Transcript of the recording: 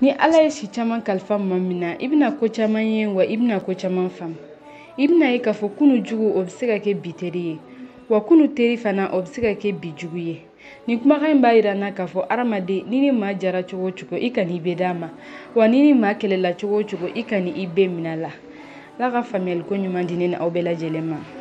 ni ala ye si caman kalifa ma min na i bena ko caman ye wa i bena ko caman faamu i bena ye k'a fɔ kunu jugu o be se ka kɛ bi teri ye wa kunu teri fana o be se ka kɛ bi jugu ye nin kumakan in b'a yira na k'a fɔ hadamaden ni ni maa jara cogo cogo i kani i be daa ma wa ni ni maa kɛlɛla cogo cogo i kani i be mina la ala ka faamuyaliko ɲuman di ne ni aw bɛɛ lajɛlen ma